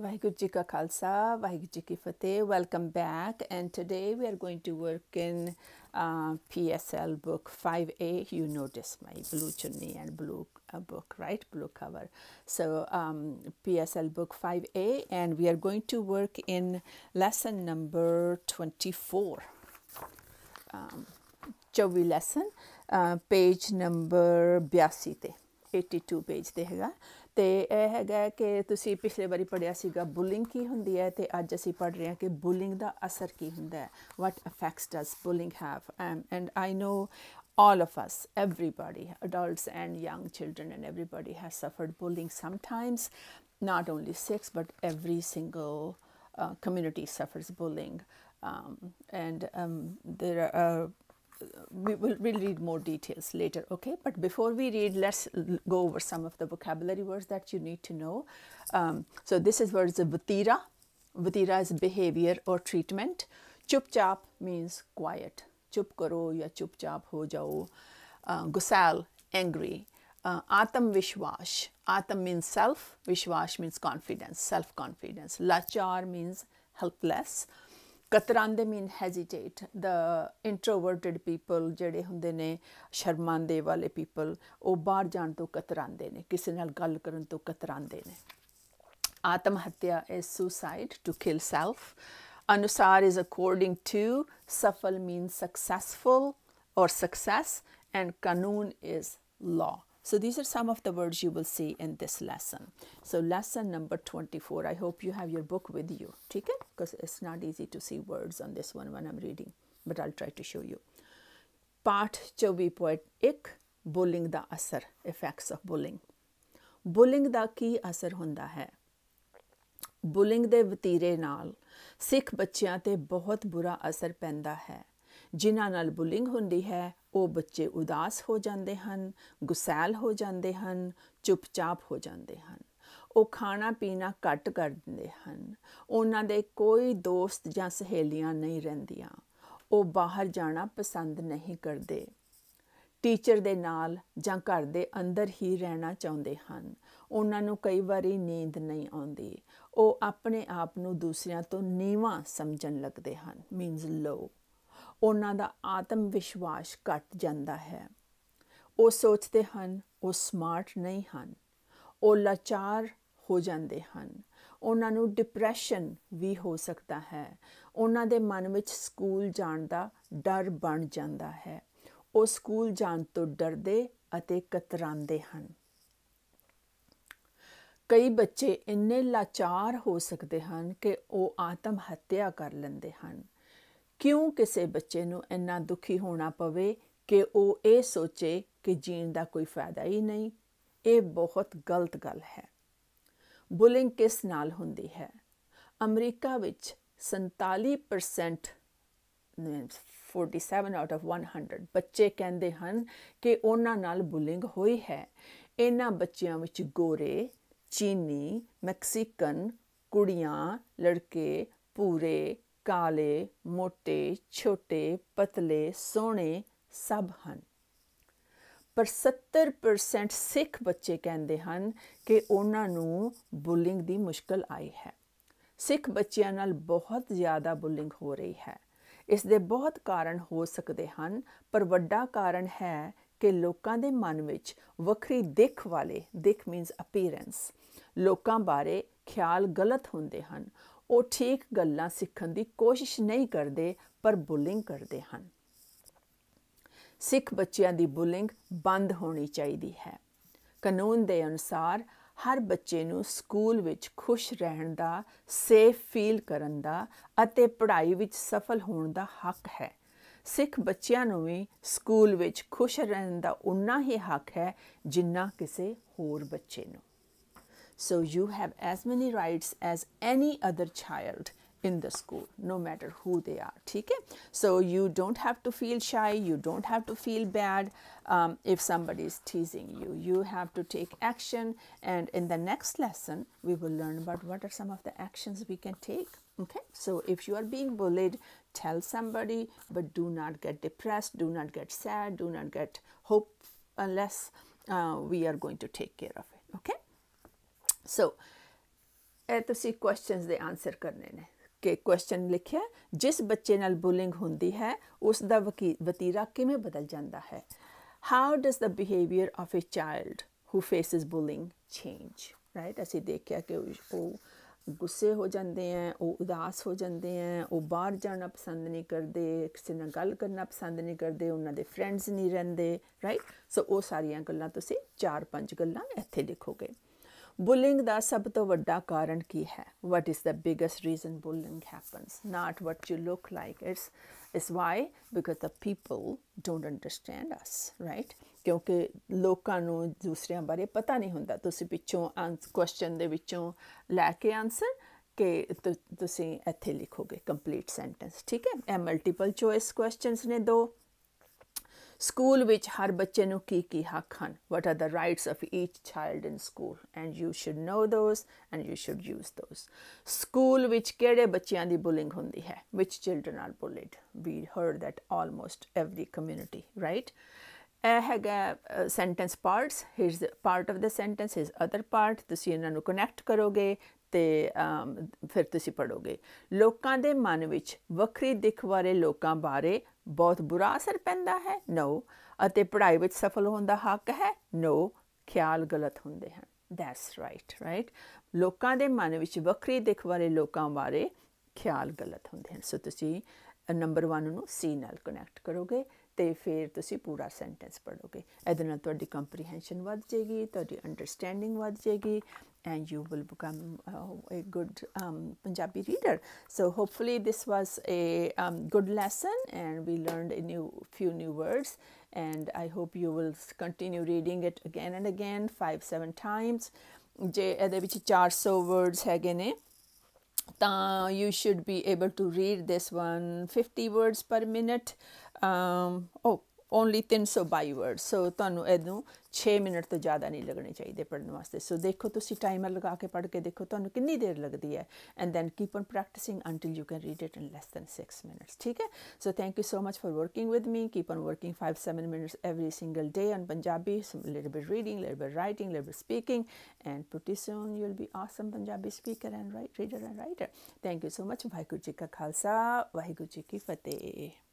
Khalsa, Fateh, welcome back and today we are going to work in uh, PSL book 5A, you notice my blue chunni and blue uh, book, right, blue cover. So um, PSL book 5A and we are going to work in lesson number 24, um, lesson, uh, page number 82 page 82 ਤੇ ਇਹ ਹੈਗਾ ਕਿ ਤੁਸੀਂ ਪਿਛਲੇ ਵਾਰੀ ਪੜਿਆ ਸੀਗਾ bullying ਕੀ ਹੁੰਦੀ ਹੈ ਤੇ ਅੱਜ ਅਸੀਂ ਪੜ ਰਹੇ ਹਾਂ ਕਿ ਬੁਲਿੰਗ ਦਾ ਅਸਰ ਕੀ ਹੁੰਦਾ ਹੈ what affects does bullying all of us, everybody, adults and young children, and everybody has suffered bullying sometimes. Not only six, but every single uh, community suffers bullying. Um, and um, there are uh, we will we'll read more details later, okay? But before we read, let's go over some of the vocabulary words that you need to know. Um, so this is words of vatira. Vatira is behavior or treatment. Chupchap means quiet. Chup karo ya chupchap ho jao. Uh, gusal, angry. Uh, atam vishwash. Atam means self. Vishwash means confidence, self-confidence. Lachar means helpless. ਕਤਰਾਂਦੇ mean hesitate the introverted people ਜਿਹੜੇ ਹੁੰਦੇ ਨੇ ਸ਼ਰਮਾਂਦੇ ਵਾਲੇ people ਉਹ ਬਾਹਰ ਜਾਣ ਤੋਂ ਕਤਰਾਂਦੇ ਨੇ ਕਿਸੇ ਨਾਲ ਗੱਲ ਕਰਨ ਤੋਂ ਕਤਰਾਂਦੇ ਨੇ ਆਤਮ ਹੱਤਿਆ ਇਸ ਸੁਸਾਈਡ ਟੂ ਕਿਲ ਸੈਲਫ ਅਨੁਸਾਰ ਇਸ ਅਕੋਰਡਿੰਗ ਟੂ ਸਫਲ ਮੀਨ ਸਕਸੈਸਫੁਲ ਔਰ ਸਕਸੈਸ ਐਂਡ ਕਾਨੂੰਨ ਇਸ law So these are some of the words you will see in this lesson. So lesson number 24, I hope you have your book with you, okay? Because it's not easy to see words on this one when I'm reading, but I'll try to show you. Part Poet Ek bullying the asar, effects of bullying. Bullying da ki asar hunda hai? Bullying de vtire naal, sikh bachyaan te bohat bura asar penda hai. Jina naal bullying hundi hai, ਉਹ ਬੱਚੇ ਉਦਾਸ ਹੋ ਜਾਂਦੇ ਹਨ ਗੁਸੈਲ ਹੋ ਜਾਂਦੇ ਹਨ ਚੁੱਪਚਾਪ ਹੋ ਜਾਂਦੇ ਹਨ ਉਹ ਖਾਣਾ ਪੀਣਾ ਘੱਟ ਕਰ ਦਿੰਦੇ ਹਨ ਉਹਨਾਂ ਦੇ ਕੋਈ ਦੋਸਤ ਜਾਂ ਸਹੇਲੀਆਂ ਨਹੀਂ ਰਹਿੰਦੀਆਂ ਉਹ ਬਾਹਰ ਜਾਣਾ ਪਸੰਦ ਨਹੀਂ ਕਰਦੇ ਟੀਚਰ ਦੇ ਨਾਲ ਜਾਂ ਘਰ ਦੇ ਅੰਦਰ ਹੀ ਰਹਿਣਾ ਚਾਹੁੰਦੇ ਹਨ ਉਹਨਾਂ ਨੂੰ ਕਈ ਵਾਰੀ ਨੀਂਦ ਨਹੀਂ ਆਉਂਦੀ ਉਹ ਆਪਣੇ ਆਪ ਨੂੰ ਦੂਸਰਿਆਂ ਤੋਂ ਨੀਵਾ ਸਮਝਣ ਲੱਗਦੇ ਹਨ ਮੀਨਸ ਲੋ ਉਹਨਾਂ ਦਾ ਆਤਮ ਵਿਸ਼ਵਾਸ ਘਟ ਜਾਂਦਾ ਹੈ ਉਹ ਸੋਚਦੇ ਹਨ ਉਹ ਸਮਾਰਟ ਨਹੀਂ ਹਨ ਉਹ ਲਾਚਾਰ ਹੋ ਜਾਂਦੇ ਹਨ ਉਹਨਾਂ ਨੂੰ ਡਿਪਰੈਸ਼ਨ ਵੀ ਹੋ ਸਕਦਾ ਹੈ ਉਹਨਾਂ ਦੇ ਮਨ ਵਿੱਚ ਸਕੂਲ ਜਾਣ ਦਾ ਡਰ ਬਣ ਜਾਂਦਾ ਹੈ ਉਹ ਸਕੂਲ ਜਾਣ ਤੋਂ ਡਰਦੇ ਅਤੇ ਕਤਰਾਂਦੇ ਹਨ ਕਈ ਬੱਚੇ ਇੰਨੇ ਲਾਚਾਰ ਹੋ ਸਕਦੇ ਹਨ ਕਿ ਉਹ ਆਤਮ ਹੱਤਿਆ ਕਰ ਲੈਂਦੇ ਹਨ ਕਿਉਂ ਕਿਸੇ ਬੱਚੇ ਨੂੰ ਇੰਨਾ ਦੁਖੀ ਹੋਣਾ ਪਵੇ ਕਿ ਉਹ ਇਹ ਸੋਚੇ ਕਿ ਜੀਣ ਦਾ ਕੋਈ ਫਾਇਦਾ ਹੀ ਨਹੀਂ ਇਹ ਬਹੁਤ ਗਲਤ ਗੱਲ ਹੈ ਬੁਲਿੰਗ ਕਿਸ ਨਾਲ ਹੁੰਦੀ ਹੈ ਅਮਰੀਕਾ ਵਿੱਚ 47% 47 ਆਊਟ ਆਫ 100 ਬੱਚੇ ਕਹਿੰਦੇ ਹਨ ਕਿ ਉਹਨਾਂ ਨਾਲ ਬੁਲਿੰਗ ਹੋਈ ਹੈ ਇਹਨਾਂ ਬੱਚਿਆਂ ਵਿੱਚ ਗੋਰੇ ਚੀਨੀ ਮੈਕਸੀਕਨ ਕੁੜੀਆਂ ਲੜਕੇ ਪੂਰੇ ਕਾਲੇ ਮੋਟੇ ਛੋਟੇ ਪਤਲੇ ਸੋਹਣੇ ਸਭ ਹਨ ਪਰ 70% ਸਿੱਖ ਬੱਚੇ ਕਹਿੰਦੇ ਹਨ ਕਿ ਉਹਨਾਂ ਨੂੰ ਬੁਲਿੰਗ ਦੀ ਮੁਸ਼ਕਲ ਆਈ ਹੈ ਸਿੱਖ ਬੱਚਿਆਂ ਨਾਲ ਬਹੁਤ ਜ਼ਿਆਦਾ ਬੁਲਿੰਗ ਹੋ ਰਹੀ ਹੈ ਇਸ ਦੇ ਬਹੁਤ ਕਾਰਨ ਹੋ ਸਕਦੇ ਹਨ ਪਰ ਵੱਡਾ ਕਾਰਨ ਹੈ ਕਿ ਲੋਕਾਂ ਦੇ ਮਨ ਵਿੱਚ ਵੱਖਰੀ ਦਿੱਖ ਵਾਲੇ ਦਿੱਖ ਮੀਨਸ ਅਪੀਅਰੈਂਸ ਲੋਕਾਂ ਬਾਰੇ ਖਿਆਲ ਗਲਤ ਹੁੰਦੇ ਹਨ ਉਹ ਠੀਕ ਗੱਲਾਂ ਸਿੱਖਣ ਦੀ ਕੋਸ਼ਿਸ਼ ਨਹੀਂ ਕਰਦੇ ਪਰ ਬੁਲਿੰਗ ਕਰਦੇ ਹਨ ਸਿੱਖ ਬੱਚਿਆਂ ਦੀ ਬੁਲਿੰਗ ਬੰਦ ਹੋਣੀ ਚਾਹੀਦੀ ਹੈ ਕਾਨੂੰਨ ਦੇ ਅਨੁਸਾਰ ਹਰ ਬੱਚੇ ਨੂੰ ਸਕੂਲ ਵਿੱਚ ਖੁਸ਼ ਰਹਿਣ ਦਾ ਸੇਫ ਫੀਲ ਕਰਨ ਦਾ ਅਤੇ ਪੜ੍ਹਾਈ ਵਿੱਚ ਸਫਲ ਹੋਣ ਦਾ ਹੱਕ ਹੈ ਸਿੱਖ ਬੱਚਿਆਂ ਨੂੰ ਵੀ ਸਕੂਲ ਵਿੱਚ ਖੁਸ਼ ਰਹਿਣ ਦਾ ਉਨਾ ਹੀ ਹੱਕ ਹੈ ਜਿੰਨਾ ਕਿਸੇ ਹੋਰ ਬੱਚੇ ਨੂੰ So you have as many rights as any other child in the school no matter who they are okay so you don't have to feel shy you don't have to feel bad um, if somebody is teasing you you have to take action and in the next lesson we will learn about what are some of the actions we can take okay so if you are being bullied tell somebody but do not get depressed do not get sad do not get hope unless uh, we are going to take care of it okay ਸੋ ਇਹ ਤੁਸੀਂ questions ਦੇ answer ਕਰਨੇ ਨੇ ਕਿ question ਲਿਖਿਆ ਜਿਸ ਬੱਚੇ ਨਾਲ ਬੁਲਿੰਗ ਹੁੰਦੀ ਹੈ ਉਸ ਦਾ ਵਤੀਰਾ ਕਿਵੇਂ ਬਦਲ ਜਾਂਦਾ ਹੈ how does the behaviour of a child who faces bullying change right ਅਸੀਂ ਦੇਖਿਆ ਕਿ ਉਹ ਗੁੱਸੇ ਹੋ ਜਾਂਦੇ ਆ ਉਹ ਉਦਾਸ ਹੋ ਜਾਂਦੇ ਆ ਉਹ ਬਾਹਰ ਜਾਣਾ ਪਸੰਦ ਨਹੀਂ ਕਰਦੇ ਕਿਸੇ ਨਾਲ ਗੱਲ ਕਰਨਾ ਪਸੰਦ ਨਹੀਂ ਕਰਦੇ ਉਹਨਾਂ ਦੇ ਫਰੈਂਡਸ ਨਹੀਂ ਰਹਿੰਦੇ ਰਾਈਟ ਸੋ ਉਹ ਸਾਰੀਆਂ ਗੱਲਾਂ ਤੁਸੀਂ ਚਾਰ ਪੰਜ ਗੱਲਾਂ ਇੱਥੇ ਲਿਖੋਗੇ ਬੁਲਿੰਗ ਦਾ ਸਭ ਤੋਂ ਵੱਡਾ ਕਾਰਨ ਕੀ ਹੈ what is the biggest reason bullying happens not what you look like it's is why because the people don't understand us right ਕਿਉਂਕਿ ਲੋਕਾਂ ਨੂੰ ਦੂਸਰਿਆਂ ਬਾਰੇ ਪਤਾ ਨਹੀਂ ਹੁੰਦਾ ਤੁਸੀਂ ਪਿੱਛੋਂ ਆਨਸਰ ਕੁਐਸਚਨ ਦੇ ਵਿੱਚੋਂ ਲੈ ਕੇ ਆਨਸਰ ਕਿ ਤੁਸੀਂ ਇੱਥੇ ਲਿਖੋਗੇ ਕੰਪਲੀਟ ਸੈਂਟੈਂਸ ਠੀਕ ਹੈ ਐ ਮਲਟੀਪਲ ਚੋਇਸ ਕੁਐਸਚਨਸ ਨੇ ਦੋ ਸਕੂਲ ਵਿੱਚ ਹਰ ਬੱਚੇ ਨੂੰ ਕੀ ਕੀ ਹੱਕ ਹਨ what are the rights of each child in school and you should know those and you should use those school ਵਿੱਚ ਕਿਹੜੇ ਬੱਚਿਆਂ ਦੀ ਬੁਲਿੰਗ ਹੁੰਦੀ ਹੈ which children are bullied we heard that almost every community right ਇਹ ਹੈਗਾ sentence parts here is part of the sentence is other part ਤੁਸੀਂ ਇਹਨਾਂ ਨੂੰ ਕਨੈਕਟ ਕਰੋਗੇ ਤੇ ਫਿਰ ਤੁਸੀਂ ਪੜੋਗੇ ਲੋਕਾਂ ਦੇ ਮਨ ਵਿੱਚ ਵੱਖਰੀ ਦਿਖ ਬਾਰੇ ਲੋਕਾਂ ਬਾਰੇ ਬਹੁਤ ਬੁਰਾ ਅਸਰ ਪੈਂਦਾ ਹੈ ਨੋ ਅਤੇ ਪੜ੍ਹਾਈ ਵਿੱਚ ਸਫਲ ਹੋਣ ਦਾ ਹੱਕ ਹੈ ਨੋ ਖਿਆਲ ਗਲਤ ਹੁੰਦੇ ਹਨ ਦੈਟਸ ਰਾਈਟ ਰਾਈਟ ਲੋਕਾਂ ਦੇ ਮਨ ਵਿੱਚ ਵੱਖਰੀ ਦਿਖ ਵਾਲੇ ਲੋਕਾਂ ਬਾਰੇ ਖਿਆਲ ਗਲਤ ਹੁੰਦੇ ਹਨ ਸੋ ਤੁਸੀਂ ਨੰਬਰ 1 ਨੂੰ ਸੀ ਨਾਲ ਕਨੈਕਟ ਕਰੋਗੇ ਤੇ ਫਿਰ ਤੁਸੀਂ ਪੂਰਾ ਸੈਂਟੈਂਸ ਪੜੋਗੇ ਇਹਦੇ ਨਾਲ ਤੁਹਾਡੀ ਕੰਪਰੀਹੈਂਸ਼ਨ ਵੱਧ ਜਾਏਗੀ ਤੁਹਾਡੀ ਅੰਡਰਸਟੈਂਡਿੰਗ ਵੱਧ ਜਾਏਗੀ and you will become uh, a good um, Punjabi reader. So hopefully this was a um, good lesson and we learned a new few new words and I hope you will continue reading it again and again 5 7 times ਜੇ ਇਹਦੇ ਵਿੱਚ 400 words ਹੈਗੇ ਨੇ ਤਾਂ you 50 words per minute. um oh only 322 words so ਤੁਹਾਨੂੰ ਇਹਨੂੰ 6 minute ਤੋਂ ਜ਼ਿਆਦਾ ਨਹੀਂ ਲੱਗਣੇ ਚਾਹੀਦੇ ਪੜਨ ਵਾਸਤੇ ਸੋ ਦੇਖੋ ਤੁਸੀਂ ਟਾਈਮਰ ਲਗਾ ਕੇ ਪੜ ਕੇ ਦੇਖੋ ਤੁਹਾਨੂੰ ਕਿੰਨੀ ਦੇਰ ਲੱਗਦੀ ਹੈ and then keep on practicing until you can read it in less than 6 minutes ਠੀਕ ਹੈ so thank you so much for working with me keep on working 5 7 minutes every single day on Punjabi little bit reading little bit writing little bit speaking and pretty soon you will be awesome Punjabi speaker and right reader and writer thank you so much Waheguru ਜੀ ਕਾ ਖਾਲਸਾ ਵਾਹਿਗੁਰੂ ਜੀ ਕੀ ਫਤਿਹ